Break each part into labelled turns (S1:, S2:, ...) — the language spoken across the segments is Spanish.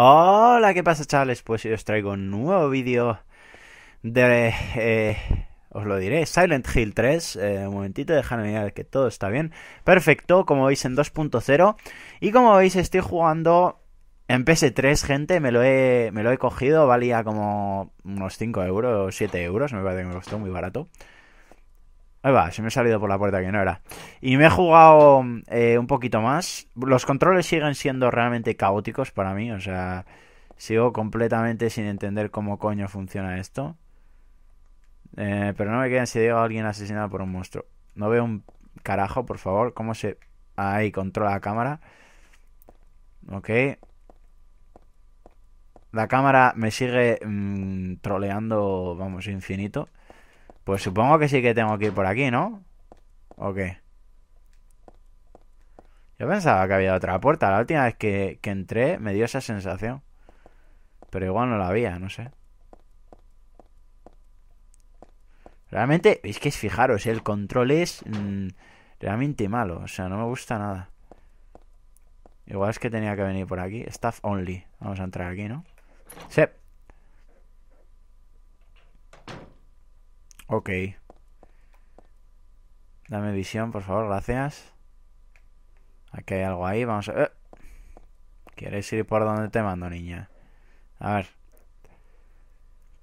S1: Hola, ¿qué pasa chavales? Pues hoy os traigo un nuevo vídeo de... Eh, os lo diré, Silent Hill 3. Eh, un momentito, dejadme mirar que todo está bien. Perfecto, como veis en 2.0. Y como veis estoy jugando en PS3, gente. Me lo he, me lo he cogido, valía como unos 5 euros, 7 euros. Me parece que me costó muy barato. Ahí va, se me ha salido por la puerta que no era. Y me he jugado eh, un poquito más. Los controles siguen siendo realmente caóticos para mí. O sea, sigo completamente sin entender cómo coño funciona esto. Eh, pero no me queden si digo a alguien asesinado por un monstruo. No veo un carajo, por favor. ¿Cómo se...? Ahí, controla la cámara. Ok. La cámara me sigue mm, troleando, vamos, infinito. Pues supongo que sí que tengo que ir por aquí, ¿no? ¿O qué? Yo pensaba que había otra puerta. La última vez que, entré me dio esa sensación. Pero igual no la había, no sé. Realmente, es que es fijaros, el control es mm, realmente malo. O sea, no me gusta nada. Igual es que tenía que venir por aquí. Staff only. Vamos a entrar aquí, ¿no? Sí. Ok. Dame visión, por favor, gracias. Aquí hay algo ahí, vamos a... Eh. ¿Quieres ir por donde te mando, niña? A ver.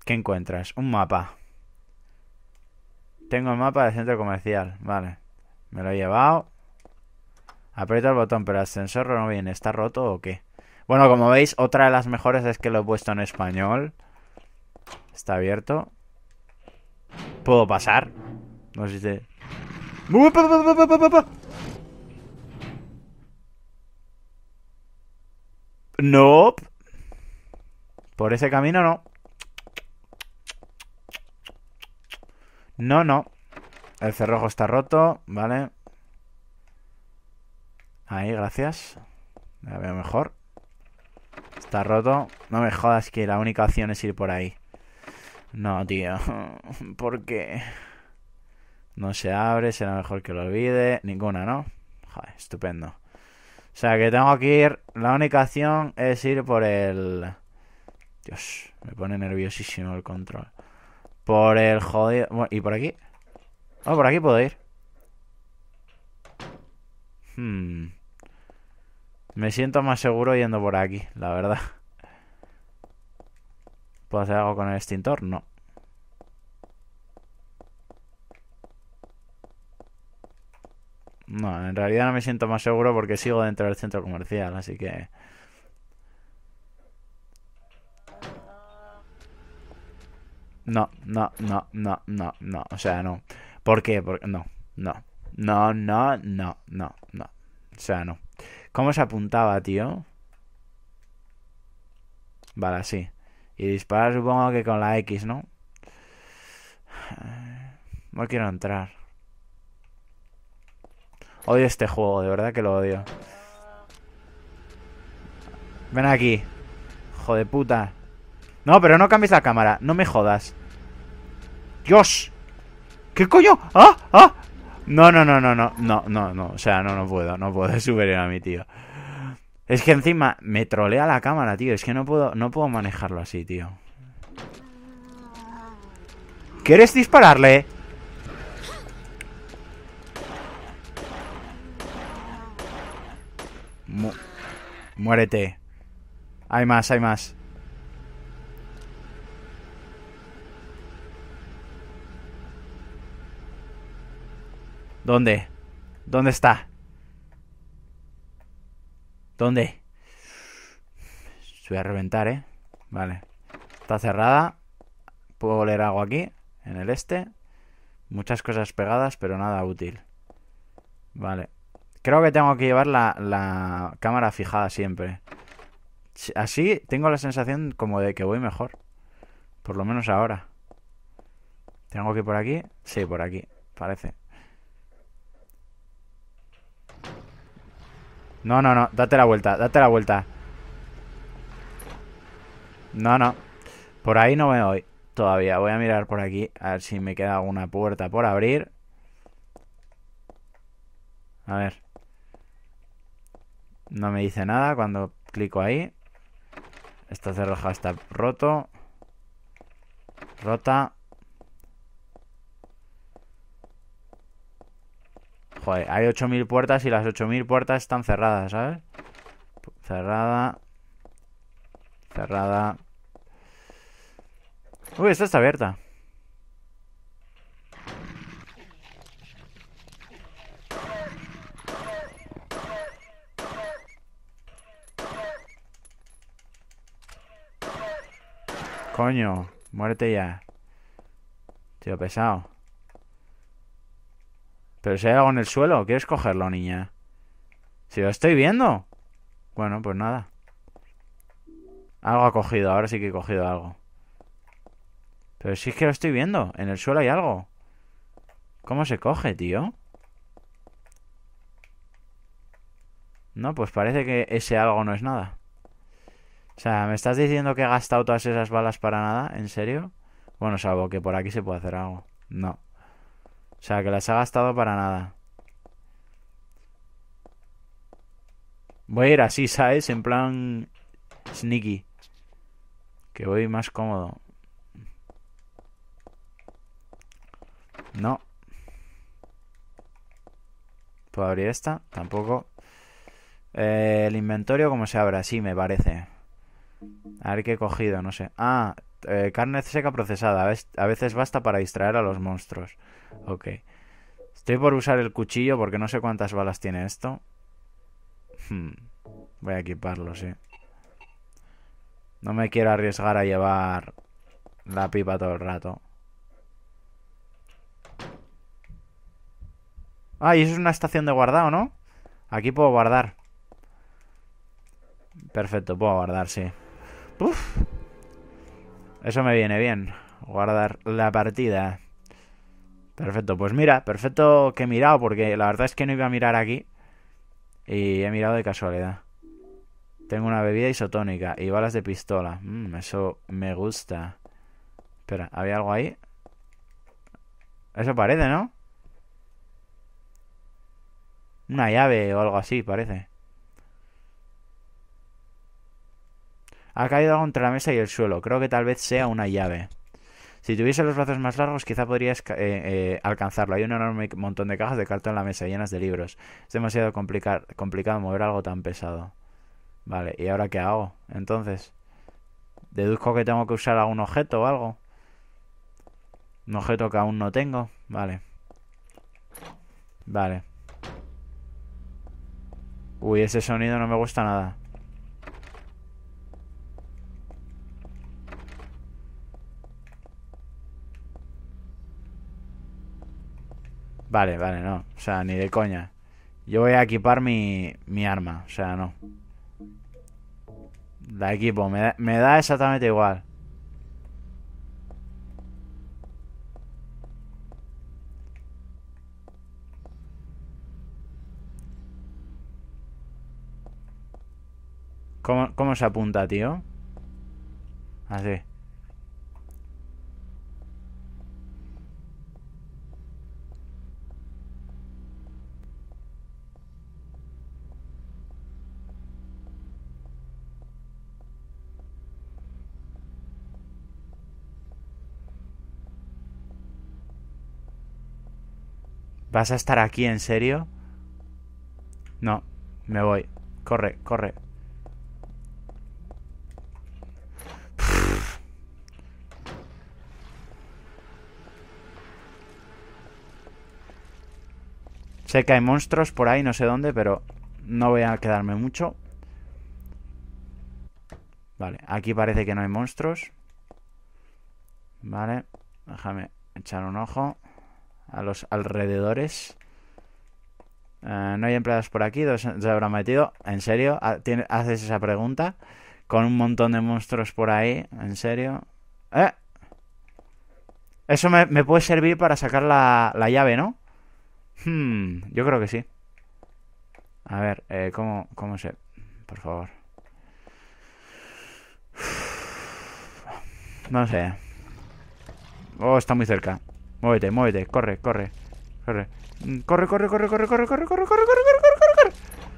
S1: ¿Qué encuentras? Un mapa. Tengo el mapa del centro comercial. Vale. Me lo he llevado. Aprieto el botón, pero el ascensor no viene. ¿Está roto o qué? Bueno, como veis, otra de las mejores es que lo he puesto en español. Está abierto. ¿Puedo pasar? No sé si No. Por ese camino no. No, no. El cerrojo está roto, ¿vale? Ahí, gracias. La veo mejor. Está roto. No me jodas que la única opción es ir por ahí. No, tío. ¿Por qué? No se abre, será mejor que lo olvide. Ninguna, ¿no? Joder, estupendo. O sea, que tengo que ir... La única opción es ir por el... Dios, me pone nerviosísimo el control. Por el jodido... ¿y por aquí? Oh, por aquí puedo ir. Hmm. Me siento más seguro yendo por aquí, la verdad. ¿Puedo hacer algo con el extintor? No. No, en realidad no me siento más seguro porque sigo dentro del centro comercial, así que... No, no, no, no, no, no. O sea, no. ¿Por qué? Porque no, no. No, no, no, no, no. O sea, no. ¿Cómo se apuntaba, tío? Vale, así. Y disparar supongo que con la X, ¿no? No quiero entrar. Odio este juego, de verdad que lo odio. Ven aquí. Joder puta. No, pero no cambies la cámara. No me jodas. ¡Dios! ¿Qué coño? ¡Ah! ¡Ah! No, no, no, no, no, no, no, no. O sea, no, no puedo. No puedo. subir a mi tío. Es que encima me trolea la cámara, tío. Es que no puedo, no puedo manejarlo así, tío. ¿Quieres dispararle? muérete. Hay más, hay más. ¿Dónde? ¿Dónde está? ¿Dónde? Se voy a reventar, ¿eh? Vale. Está cerrada. Puedo leer algo aquí, en el este. Muchas cosas pegadas, pero nada útil. Vale. Creo que tengo que llevar la, la cámara fijada siempre. Así tengo la sensación como de que voy mejor. Por lo menos ahora. ¿Tengo que ir por aquí? Sí, por aquí, parece. No, no, no, date la vuelta, date la vuelta No, no Por ahí no me voy todavía Voy a mirar por aquí, a ver si me queda alguna puerta por abrir A ver No me dice nada cuando clico ahí Esta cerraja está roto Rota Joder, hay 8000 puertas y las 8000 puertas están cerradas, ¿sabes? Cerrada. Cerrada. Uy, esta está abierta. Coño, muerte ya. Tío pesado. Pero si hay algo en el suelo, ¿quieres cogerlo, niña? Si lo estoy viendo. Bueno, pues nada. Algo ha cogido, ahora sí que he cogido algo. Pero si es que lo estoy viendo, en el suelo hay algo. ¿Cómo se coge, tío? No, pues parece que ese algo no es nada. O sea, ¿me estás diciendo que he gastado todas esas balas para nada? ¿En serio? Bueno, salvo que por aquí se puede hacer algo. No. O sea, que las ha gastado para nada. Voy a ir así, ¿sabes? En plan sneaky. Que voy más cómodo. No. ¿Puedo abrir esta? Tampoco. Eh, el inventario, ¿cómo se abre? Sí, me parece. A ver qué he cogido, no sé. Ah, eh, carne seca procesada. A veces basta para distraer a los monstruos. Ok. Estoy por usar el cuchillo porque no sé cuántas balas tiene esto. Hmm. Voy a equiparlo, sí. Eh. No me quiero arriesgar a llevar la pipa todo el rato. Ah, y eso es una estación de guardado, ¿no? Aquí puedo guardar. Perfecto, puedo guardar, sí. Uf. Eso me viene bien. Guardar la partida. Perfecto, pues mira, perfecto que he mirado, porque la verdad es que no iba a mirar aquí. Y he mirado de casualidad. Tengo una bebida isotónica y balas de pistola. Mm, eso me gusta. Espera, ¿había algo ahí? Eso parece, ¿no? Una llave o algo así, parece. Ha caído algo entre la mesa y el suelo. Creo que tal vez sea una llave. Si tuviese los brazos más largos, quizá podría eh, eh, alcanzarlo. Hay un enorme montón de cajas de cartón en la mesa llenas de libros. Es demasiado complicado mover algo tan pesado. Vale, ¿y ahora qué hago? Entonces, deduzco que tengo que usar algún objeto o algo. Un objeto que aún no tengo. Vale. Vale. Uy, ese sonido no me gusta nada. Vale, vale, no. O sea, ni de coña. Yo voy a equipar mi, arma. O sea, no. La equipo. Me da, me da exactamente igual. ¿Cómo, ¿Cómo se apunta, tío? Así. ¿Vas a estar aquí en serio? No, me voy. Corre, corre. Sé que hay monstruos por ahí, no sé dónde, pero no voy a quedarme mucho. Vale, aquí parece que no hay monstruos. Vale, déjame echar un ojo a los alrededores. Eh, no hay empleados por aquí, dos se habrán metido. ¿En serio? ¿Haces esa pregunta? Con un montón de monstruos por ahí, ¿en serio? Eh. Eso me, puede servir para sacar la, llave, ¿no? Hmm, yo creo que sí. A ver, eh, ¿cómo, ¿cómo se...? Por favor. No sé. Oh, está muy cerca. Muévete, muévete, corre, corre. Corre. Corre, corre, corre, corre, corre, corre, corre, corre, corre, corre, corre, corre, corre.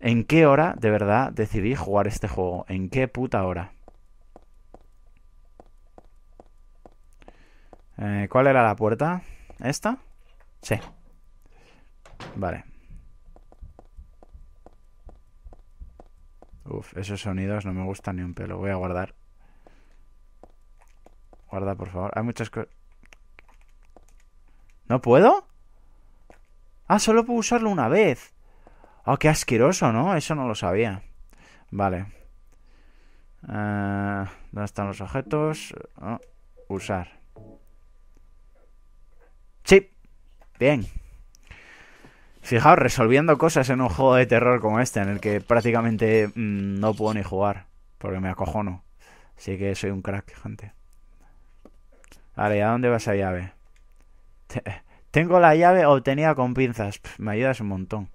S1: ¿En qué hora de verdad decidí jugar este juego? ¿En qué puta hora? Eh, ¿Cuál era la puerta? ¿Esta? Sí. Vale. Uf, esos sonidos no me gustan ni un pelo. Voy a guardar. Guarda, por favor. Hay muchas cosas... ¿No puedo? Ah, solo puedo usarlo una vez. Oh, qué asqueroso, ¿no? Eso no lo sabía. Vale. Eh, ¿Dónde están los objetos? Ah, usar. Sí. Bien. Fijaos, resolviendo cosas en un juego de terror como este, en el que prácticamente mm, no puedo ni jugar, porque me acojono. Así que soy un crack, gente. Vale, ¿y a dónde va esa llave? tengo la llave obtenida con pinzas. me ayudas un montón.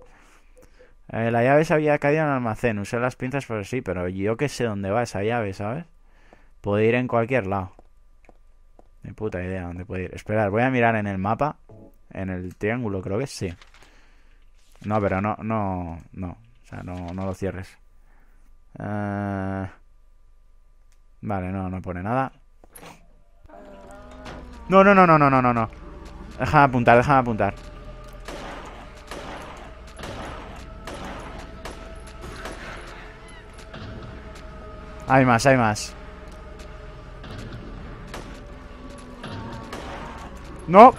S1: Eh, la llave se había caído en el almacén. Usé las pinzas, pero sí, pero yo que sé dónde va esa llave, ¿sabes? Puede ir en cualquier lado. De puta idea dónde puede ir. Esperar, voy a mirar en el mapa. En el triángulo, creo que sí. No, pero no, no, no. O sea, no, no lo cierres. Eh, vale, no, no pone nada. No, no, no, no, no, no, no, no. de apuntar, de apuntar. Hay más, hay más. No.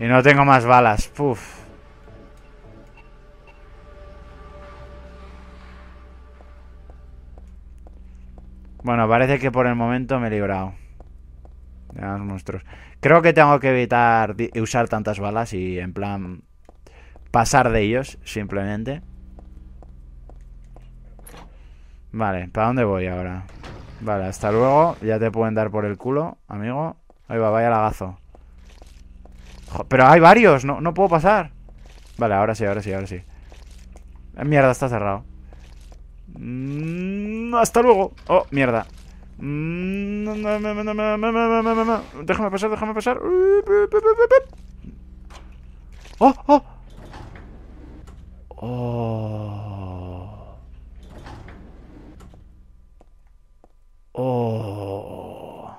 S1: Y no tengo más balas. Puf. Bueno, parece que por el momento me he librado. De los monstruos. Creo que tengo que evitar usar tantas balas y en plan pasar de ellos, simplemente. Vale, ¿para dónde voy ahora? Vale, hasta luego. Ya te pueden dar por el culo, amigo. Ahí va, vaya lagazo. Pero hay varios, no, no puedo pasar Vale, ahora sí, ahora sí, ahora sí Mierda, está cerrado Hasta luego Oh, mierda Déjame pasar, déjame pasar Oh, oh Oh Oh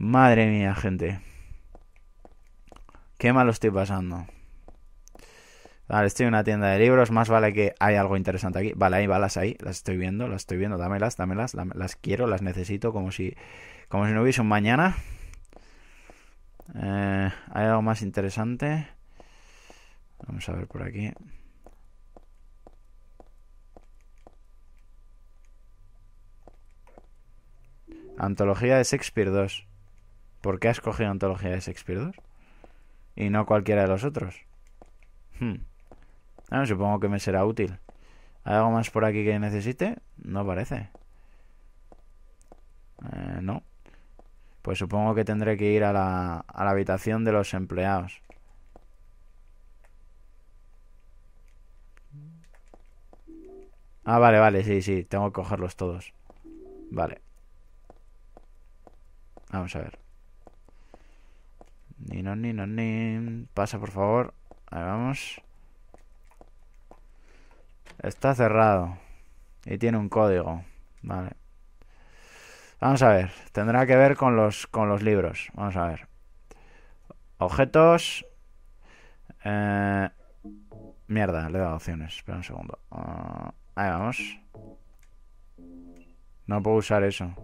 S1: Madre mía, gente Qué mal estoy pasando. Vale, estoy en una tienda de libros. Más vale que hay algo interesante aquí. Vale, hay balas ahí. Las estoy viendo, las estoy viendo. Dámelas, dámelas. Las quiero, las necesito. Como si, como si no hubiese un mañana. Eh, hay algo más interesante. Vamos a ver por aquí. Antología de Shakespeare 2. ¿Por qué has cogido Antología de Shakespeare 2? y no cualquiera de los otros. Hmm. supongo que me será útil. ¿Hay algo más por aquí que necesite? No parece. Eh, no. Pues supongo que tendré que ir a la, a la habitación de los empleados. Ah, vale, vale, sí, sí, tengo que cogerlos todos. Vale. Vamos a ver. Ni no, ni no, ni. Pasa, por favor. Ahí vamos. Está cerrado. Y tiene un código. Vale. Vamos a ver. Tendrá que ver con los, con los libros. Vamos a ver. Objetos. Eh, mierda, le he dado opciones. Espera un segundo. Ah, ahí vamos. No puedo usar eso.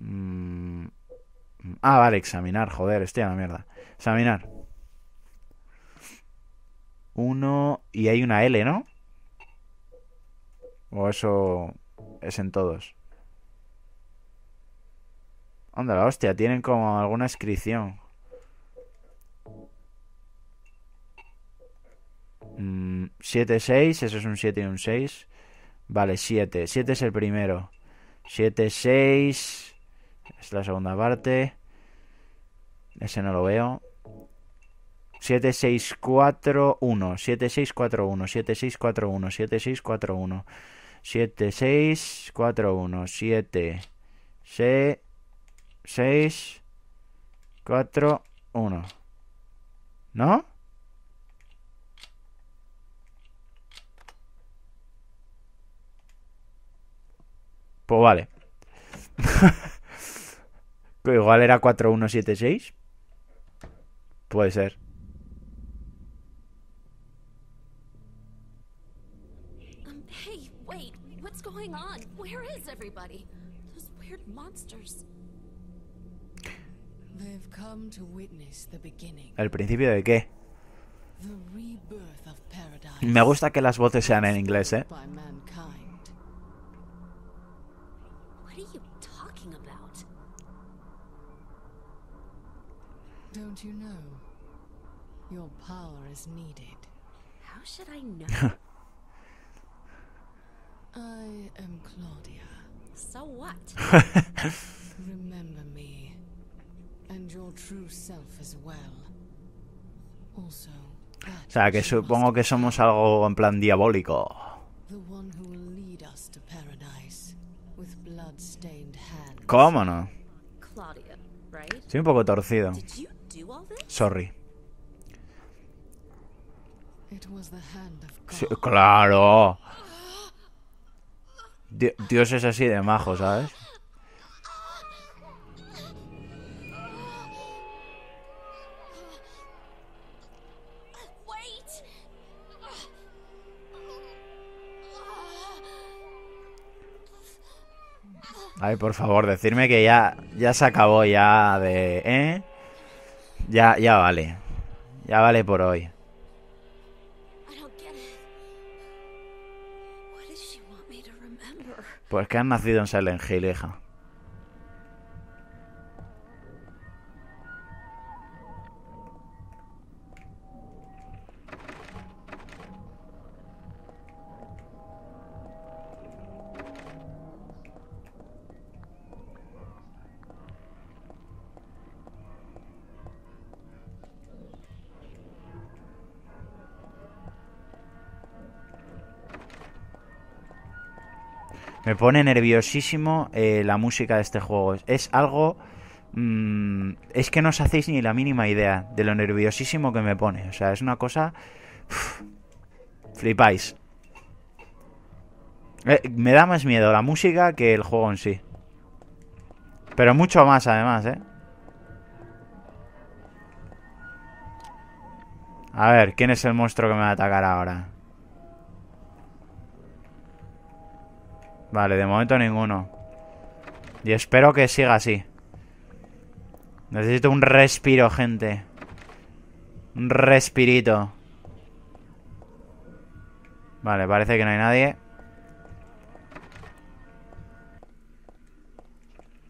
S1: mmm Ah, vale, examinar, joder, estoy a la mierda. Examinar. Uno. Y hay una L, ¿no? O eso es en todos. Onda la hostia, tienen como alguna inscripción. Mm, 7, 6, eso es un 7 y un 6. Vale, 7. 7 es el primero. 7, 6. Es la segunda parte. Ese no lo veo. 7641, 7641, 7641, 7641, 7641, 7, 6, 6, 4, 1. ¿No? Pues vale. Igual era 4176. Puede ser. Um, hey, wait, what's going on? Where is everybody? Those weird monsters. They've come to witness the beginning. ¿El principio de qué? Me gusta que las voces sean en inglés, ¿eh? What are you talking about? Don't you know? Your power is needed. How should I know? I am Claudia. So what? Remember me. And your true self as well. Also, o sea, que supongo que somos algo en plan diabólico. ¿Cómo no? Estoy un poco torcido. Sorry. claro. Dios es así de majo, ¿sabes? Ay, por favor, decirme que ya, ya se acabó ya de... ¿Eh? Ya, ya vale. Ya vale por hoy. Pues que has nacido en Silent Hill, hija. Me pone nerviosísimo eh, la música de este juego. Es algo... Mm, es que no os hacéis ni la mínima idea de lo nerviosísimo que me pone. O sea, es una cosa... flipáis. Eh, me da más miedo la música que el juego en sí. Pero mucho más, además, ¿eh? A ver, ¿quién es el monstruo que me va a atacar ahora? Vale, de momento ninguno. Y espero que siga así. Necesito un respiro, gente. Un respirito. Vale, parece que no hay nadie.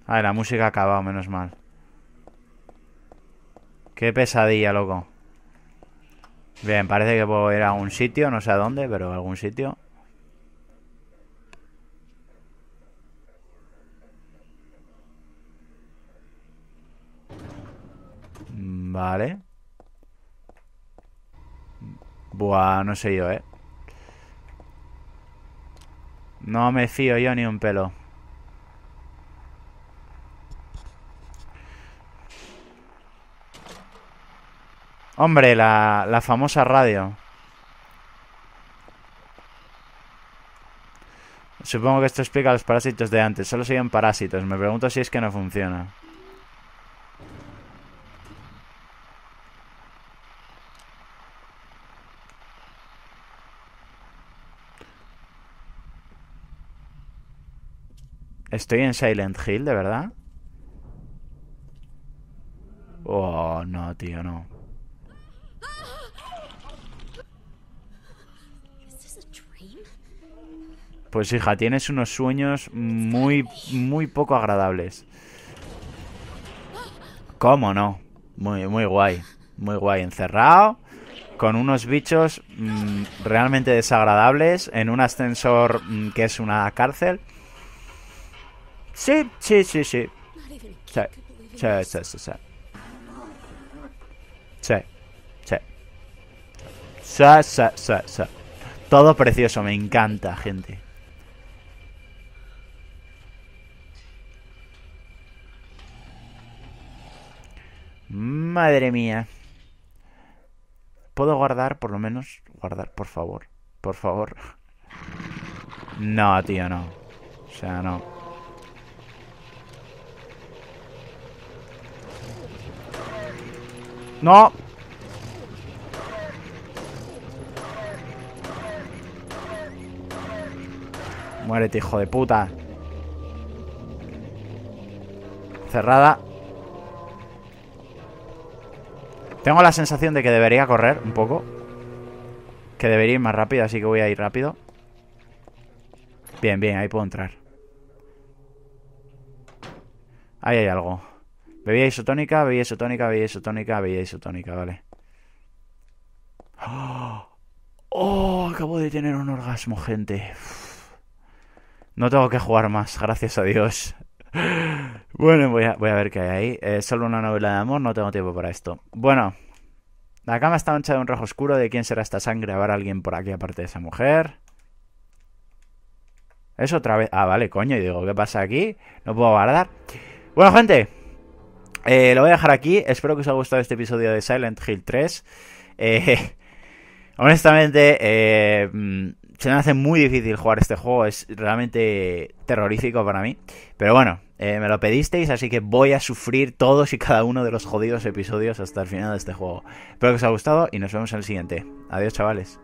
S1: Ah, la música ha acabado, menos mal. Qué pesadilla, loco. Bien, parece que puedo ir a un sitio, no sé a dónde, pero a algún sitio. Vale. Buah, no sé yo, ¿eh? No me fío yo ni un pelo. Hombre, la, famosa radio. Supongo que esto explica los parásitos de antes. Solo siguen parásitos. Me pregunto si es que no funciona. Estoy en Silent Hill, ¿de verdad? Oh, no, tío, no. Pues hija, tienes unos sueños muy, muy poco agradables. ¿Cómo no? Muy, muy guay. Muy guay. Encerrado. Con unos bichos mm, realmente desagradables. En un ascensor mm, que es una cárcel. Sí, sí, sí, sí. Sí, sí, sí, sí. Sí. Sí. Todo precioso, me encanta, gente. Madre mía. ¿Puedo guardar, por lo menos? Guardar, por favor. Por favor. No, tío, no. O sea, no. No. Muérete, hijo de puta. Cerrada. Tengo la sensación de que debería correr un poco. Que debería ir más rápido, así que voy a ir rápido. Bien, bien, ahí puedo entrar. Ahí hay algo. Bebida isotónica, bebida isotónica, bebida isotónica, bebida isotónica, vale. ¡Oh! ¡Oh! Acabo de tener un orgasmo, gente. No tengo que jugar más, gracias a Dios. Bueno, voy a, ver qué hay ahí. Eh, solo una novela de amor, no tengo tiempo para esto. Bueno, la cama está manchada de un rojo oscuro. ¿De quién será esta sangre? ¿Habrá alguien por aquí aparte de esa mujer? Es otra vez. Ah, vale, coño. Y digo, ¿qué pasa aquí? No puedo guardar. Bueno, gente, eh, lo voy a dejar aquí. Espero que os haya gustado este episodio de Silent Hill 3. Eh, honestamente, eh, mm, se me hace muy difícil jugar este juego. Es realmente terrorífico para mí. Pero bueno, me lo pedisteis, así que voy a sufrir todos y cada uno de los jodidos episodios hasta el final de este juego. Espero que os haya gustado y nos vemos en el siguiente. Adiós, chavales.